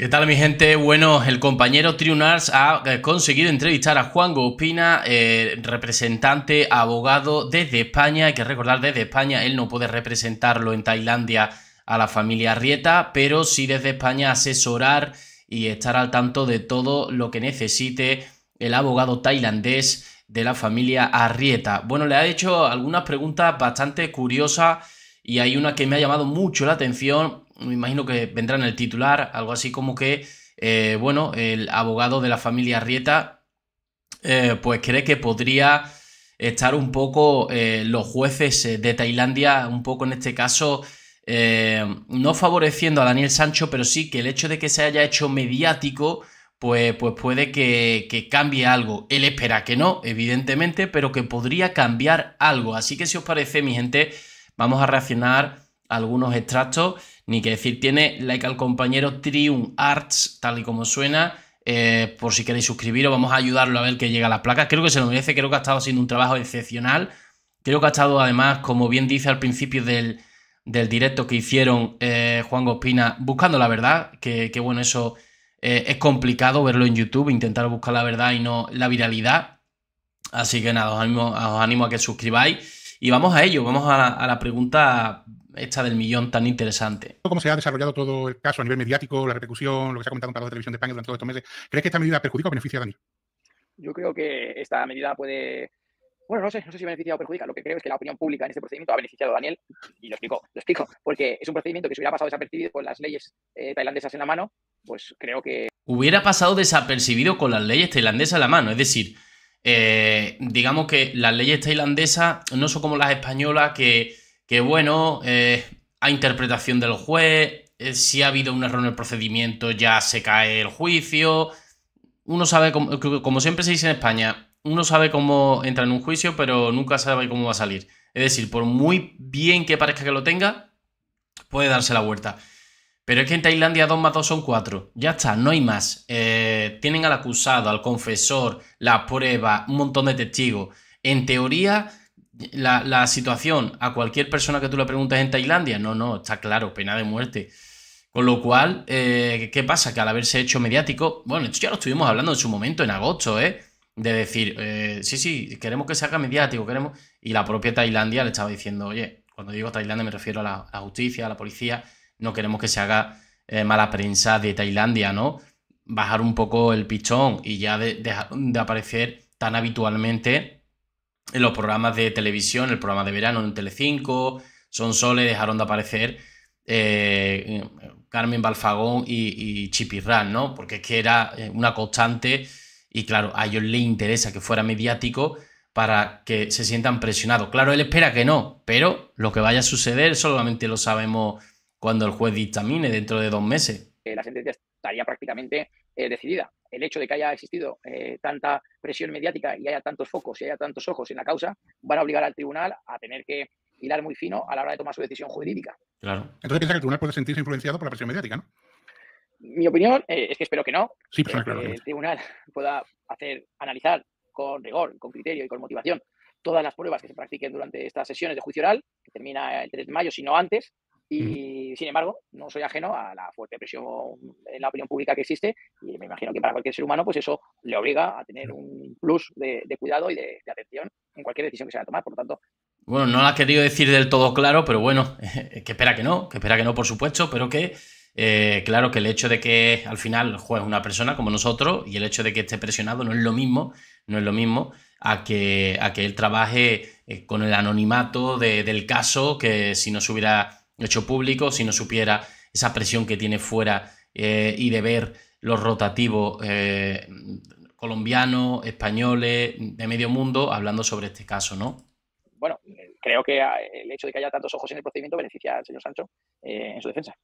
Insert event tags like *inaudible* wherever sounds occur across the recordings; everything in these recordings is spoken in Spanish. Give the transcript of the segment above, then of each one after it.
¿Qué tal mi gente? Bueno, el compañero Triunars ha eh, conseguido entrevistar a Juan Gopina, eh, representante, abogado desde España. Hay que recordar, desde España él no puede representarlo en Tailandia a la familia Arrieta... pero sí desde España asesorar y estar al tanto de todo lo que necesite el abogado tailandés de la familia Arrieta. Bueno, le ha hecho algunas preguntas bastante curiosas y hay una que me ha llamado mucho la atención me imagino que vendrá en el titular, algo así como que, eh, bueno, el abogado de la familia Rieta, eh, pues cree que podría estar un poco eh, los jueces de Tailandia, un poco en este caso, no favoreciendo a Daniel Sancho, pero sí que el hecho de que se haya hecho mediático, pues, pues puede que, que cambie algo. Él espera que no, evidentemente, pero que podría cambiar algo. Así que si os parece, mi gente, vamos a reaccionar algunos extractos, ni que decir, tiene like al compañero ...Trium Arts, tal y como suena. Eh, por si queréis suscribiros, vamos a ayudarlo a ver que llega a las placas. Creo que se lo merece, creo que ha estado haciendo un trabajo excepcional. Creo que ha estado, además, como bien dice al principio del, del directo que hicieron eh, Juan Gospina, buscando la verdad, que, bueno, eso eh, es complicado verlo en YouTube, intentar buscar la verdad y no la viralidad. Así que nada, os animo, a que suscribáis. Y vamos a ello, vamos a la pregunta esta del millón tan interesante. ¿Cómo se ha desarrollado todo el caso a nivel mediático, la repercusión, lo que se ha comentado en Pablo de Televisión de España durante todos estos meses? ¿Crees que esta medida perjudica o beneficia a Daniel? Yo creo que esta medida puede bueno, no sé, no sé si beneficia o perjudica. Lo que creo es que la opinión pública en este procedimiento ha beneficiado a Daniel, y lo explico, lo explico, porque es un procedimiento que se hubiera pasado desapercibido con las leyes eh, tailandesas en la mano, pues creo que... Hubiera pasado desapercibido con las leyes tailandesas en la mano, es decir, eh, digamos que las leyes tailandesas no son como las españolas que que bueno, eh, a interpretación del juez, eh, si ha habido un error en el procedimiento ya se cae el juicio. Uno sabe, eh, como, siempre se dice en España, uno sabe cómo entra en un juicio, pero nunca sabe cómo va a salir. Es decir, por muy bien que parezca que lo tenga, puede darse la vuelta. Pero es que en Tailandia dos más 2 son cuatro. Ya está, no hay más. tienen al acusado, al confesor, la prueba, un montón de testigos. En teoría, la, situación a cualquier persona que tú le preguntes en Tailandia, no, no, está claro, pena de muerte. Con lo cual, eh, ¿qué pasa? Que al haberse hecho mediático, bueno, esto ya lo estuvimos hablando en su momento, en agosto, ¿eh? De decir, eh, sí, sí, queremos que se haga mediático, queremos. Y la propia Tailandia le estaba diciendo, oye, cuando digo Tailandia me refiero a la, justicia, a la policía, no queremos que se haga eh, mala prensa de Tailandia, ¿no? Bajar un poco el pichón y ya de aparecer tan habitualmente en los programas de televisión, el programa de verano en Telecinco, Son Sole dejaron de aparecer eh, Carmen Balfagón y, y Chipirrán, ¿no? Porque es que era eh, una constante y claro, a ellos les interesa que fuera mediático para que se sientan presionados. Claro, él espera que no, pero lo que vaya a suceder solamente lo sabemos cuando el juez dictamine dentro de dos meses. La sentencia estaría prácticamente eh, decidida el hecho de que haya existido eh, tanta presión mediática y haya tantos focos y haya tantos ojos en la causa, van a obligar al tribunal a tener que hilar muy fino a la hora de tomar su decisión jurídica. Claro. Entonces piensa que el tribunal puede sentirse influenciado por la presión mediática, ¿no? Mi opinión eh, es que espero que no. Sí, pues, eh, que el tribunal *laughs* pueda hacer, analizar con rigor, con criterio y con motivación todas las pruebas que se practiquen durante estas sesiones de juicio oral, que termina el 3 de mayo, si no antes, y sin embargo, no soy ajeno a la fuerte presión en la opinión pública que existe y me imagino que para cualquier ser humano, pues eso le obliga a tener un plus de, cuidado y de, atención en cualquier decisión que se va a tomar. Por lo tanto. Bueno, no mm, lo has querido decir del todo claro, pero bueno, *laughs* que espera que no, que espera que no, por supuesto, pero que. Eh, claro que el hecho de que al final juegue una persona como nosotros y el hecho de que esté presionado no es lo mismo, no es lo mismo a que, a que él trabaje eh, con el anonimato del caso que si no se hubiera hecho público, si no supiera esa presión que tiene fuera eh, y de ver los rotativos eh, colombianos, españoles, de medio mundo, hablando sobre este caso, ¿no? Bueno, creo que eh, el hecho de que haya tantos ojos en el procedimiento beneficia al señor Sancho en su defensa.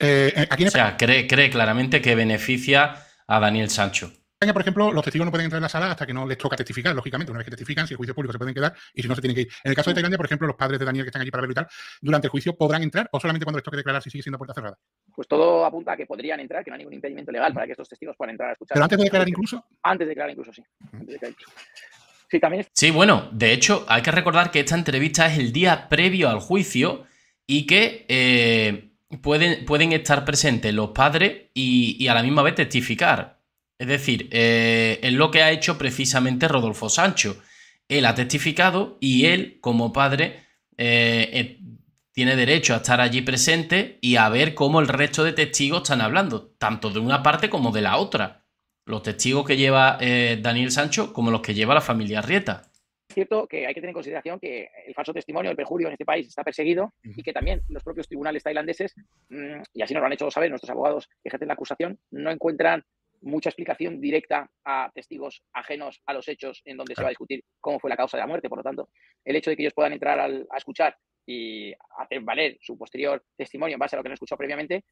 o sea, cree claramente que beneficia a Daniel Sancho. España, por ejemplo, los testigos no pueden entrar en la sala hasta que no les toca testificar, lógicamente. Una vez que testifican, si el juicio público se pueden quedar y si no se tienen que ir. En el caso de Tailandia, por ejemplo, los padres de Daniel que están allí para verlo y tal, durante el juicio podrán entrar o solamente cuando les toque declarar si sigue siendo puerta cerrada. Pues todo apunta a que podrían entrar, que no hay ningún impedimento legal para que estos testigos puedan entrar a escuchar. ¿Pero antes de declarar incluso? Antes de declarar incluso, sí. Sí, también sí, bueno, de hecho, hay que recordar que esta entrevista es el día previo al juicio y que eh, pueden, pueden estar presentes los padres y, y a la misma vez testificar. Es decir, eh, es lo que ha hecho precisamente Rodolfo Sancho. Él ha testificado y él, como padre, eh, tiene derecho a estar allí presente y a ver cómo el resto de testigos están hablando, tanto de una parte como de la otra. Los testigos que lleva eh, Daniel Sancho como los que lleva la familia Rieta. Es cierto que hay que tener en consideración que el falso testimonio, el perjurio en este país está perseguido y que también los propios tribunales tailandeses, mm, y así nos lo han hecho saber nuestros abogados que ejercen la acusación, no encuentran mucha explicación directa a testigos ajenos a los hechos en donde se va a discutir cómo fue la causa de la muerte. Por lo tanto, el hecho de que ellos puedan entrar a escuchar y hacer valer su posterior testimonio en base a lo que han escuchado previamente,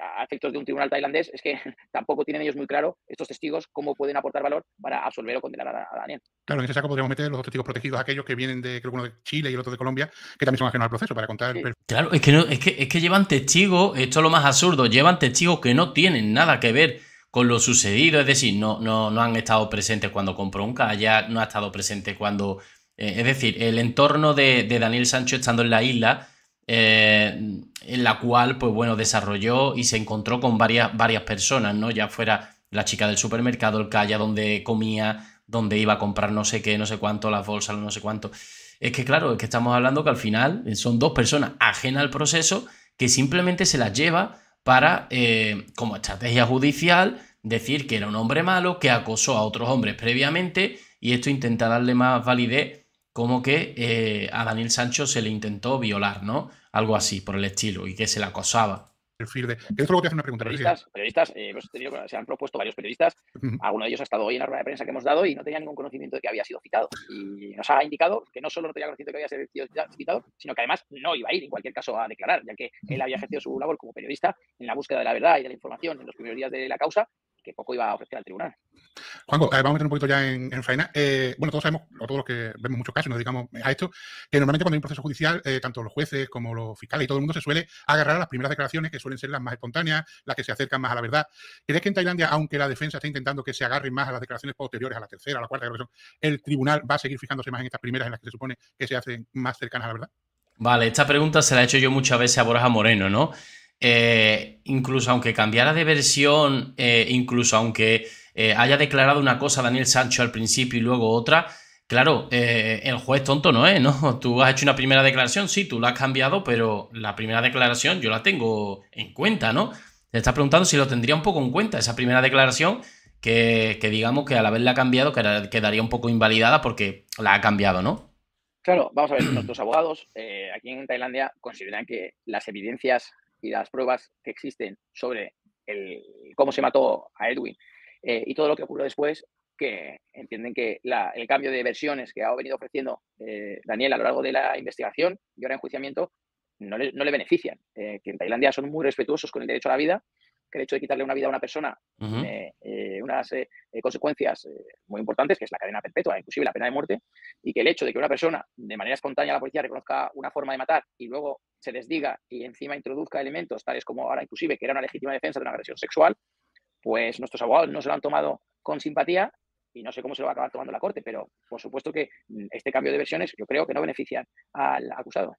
a efectos de un tribunal tailandés, es que *laughs* tampoco tienen ellos muy claro estos testigos cómo pueden aportar valor para absolver o condenar a, Daniel. Claro, en ese saco podríamos meter los dos testigos protegidos, aquellos que vienen de, creo que uno de Chile y el otro de Colombia, que también son ajenos al proceso para contar. Claro, que, es, que, es que llevan testigos, esto es lo más absurdo, llevan testigos que no tienen nada que ver con lo sucedido, es decir, no, no, no han estado presentes cuando compró un calla, no ha estado presente cuando... Eh, es decir, el entorno de, Daniel Sancho estando en la isla, eh, en la cual, pues bueno, desarrolló y se encontró con varias, varias personas, ¿no? Ya fuera la chica del supermercado, el calla donde comía, donde iba a comprar no sé qué, no sé cuánto, las bolsas, no sé cuánto. Es que claro, es que estamos hablando que al final son dos personas ajenas al proceso que simplemente se las lleva para, eh, como estrategia judicial, decir que era un hombre malo, que acosó a otros hombres previamente y esto intenta darle más validez como que eh, a Daniel Sancho se le intentó violar, ¿no? Algo así por el estilo y que se le acosaba. Que te hace una pregunta. Periodistas, periodistas eh, pues hemos tenido, se han propuesto varios periodistas. Alguno de ellos ha estado hoy en la rueda de prensa que hemos dado y no tenía ningún conocimiento de que había sido citado. Y nos ha indicado que no solo no tenía conocimiento de que había sido citado, sino que además no iba a ir en cualquier caso a declarar, ya que él había ejercido su labor como periodista en la búsqueda de la verdad y de la información en los primeros días de la causa, que poco iba a ofrecer al tribunal. Juanjo, vamos a meter un poquito ya en, en eh, bueno, todos sabemos, o todos los que vemos muchos casos, nos dedicamos a esto, que normalmente cuando hay un proceso judicial, eh, tanto los jueces como los fiscales y todo el mundo se suele agarrar a las primeras declaraciones que suelen ser las más espontáneas, las que se acercan más a la verdad. ¿Crees que en Tailandia, aunque la defensa está intentando que se agarren más a las declaraciones posteriores, a la tercera, a la cuarta declaración, el tribunal va a seguir fijándose más en estas primeras en las que se supone que se hacen más cercanas a la verdad? Vale, esta pregunta se la he hecho yo muchas veces a Borja Moreno, ¿no? Eh, incluso aunque cambiara de versión, incluso aunque eh, haya declarado una cosa Daniel Sancho al principio y luego otra, claro, eh, el juez tonto no es, ¿no? *laughs* Tú has hecho una primera declaración, sí, tú la has cambiado, pero la primera declaración yo la tengo en cuenta, ¿no? Te estás preguntando si lo tendría un poco en cuenta esa primera declaración que, digamos que al haberla cambiado quedaría un poco invalidada porque la ha cambiado, ¿no? Claro, vamos a ver, nuestros abogados eh, aquí en Tailandia consideran que las evidencias y las pruebas que existen sobre el, cómo se mató a Edwin eh, y todo lo que ocurrió después, que entienden que el cambio de versiones que ha venido ofreciendo eh, Daniel a lo largo de la investigación y ahora enjuiciamiento no le, no le benefician. Eh, que en Tailandia son muy respetuosos con el derecho a la vida, que el hecho de quitarle una vida a una persona tiene unas consecuencias muy importantes, que es la cadena perpetua, inclusive la pena de muerte, y que el hecho de que una persona de manera espontánea la policía reconozca una forma de matar y luego se desdiga y encima introduzca elementos tales como ahora inclusive que era una legítima defensa de una agresión sexual, pues nuestros abogados no se lo han tomado con simpatía y no sé cómo se lo va a acabar tomando la Corte, pero por supuesto que mm, este cambio de versiones yo creo que no beneficia al acusado.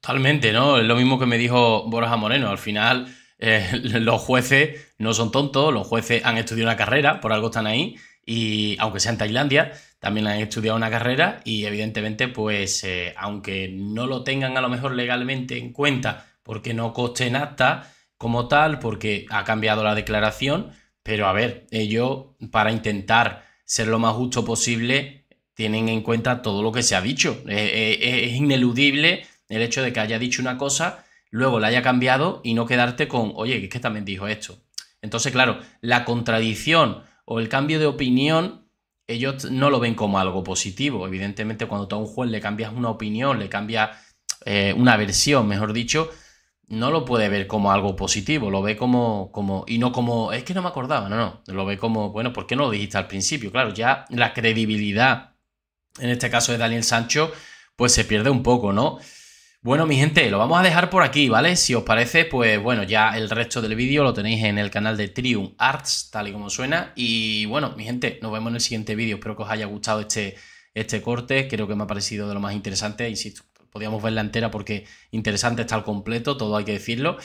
Totalmente, ¿no? Es lo mismo que me dijo Borja Moreno. Al final, eh, *laughs* los jueces no son tontos, los jueces han estudiado una carrera, por algo están ahí, y aunque sea en Tailandia, también han estudiado una carrera y evidentemente, pues, eh, aunque no lo tengan a lo mejor legalmente en cuenta porque no coste en acta, como tal porque ha cambiado la declaración, pero a ver, ellos para intentar ser lo más justo posible tienen en cuenta todo lo que se ha dicho. Es, ineludible el hecho de que haya dicho una cosa, luego la haya cambiado y no quedarte con, oye, es que también dijo esto. Entonces, claro, la contradicción o el cambio de opinión, ellos no lo ven como algo positivo. Evidentemente, cuando tú a un juez le cambias una opinión, le cambias eh, una versión, mejor dicho, no lo puede ver como algo positivo, lo ve como, como, y no como, es que no me acordaba, no, no, lo ve como, bueno, ¿por qué no lo dijiste al principio? Claro, ya la credibilidad, en este caso de Daniel Sancho, pues se pierde un poco, ¿no? Bueno, mi gente, lo vamos a dejar por aquí, ¿vale? Si os parece, pues bueno, ya el resto del vídeo lo tenéis en el canal de Triumph Arts, tal y como suena. Y bueno, mi gente, nos vemos en el siguiente vídeo. Espero que os haya gustado este, este corte. Creo que me ha parecido de lo más interesante, insisto, podíamos verla entera porque interesante está al completo, todo hay que decirlo.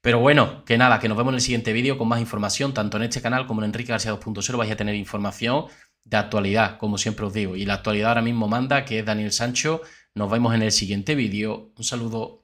Pero bueno, que nada, que nos vemos en el siguiente vídeo con más información, tanto en este canal como en Enrique García 2.0 vais a tener información de actualidad, como siempre os digo. Y la actualidad ahora mismo manda, que es Daniel Sancho. Nos vemos en el siguiente vídeo. Un saludo.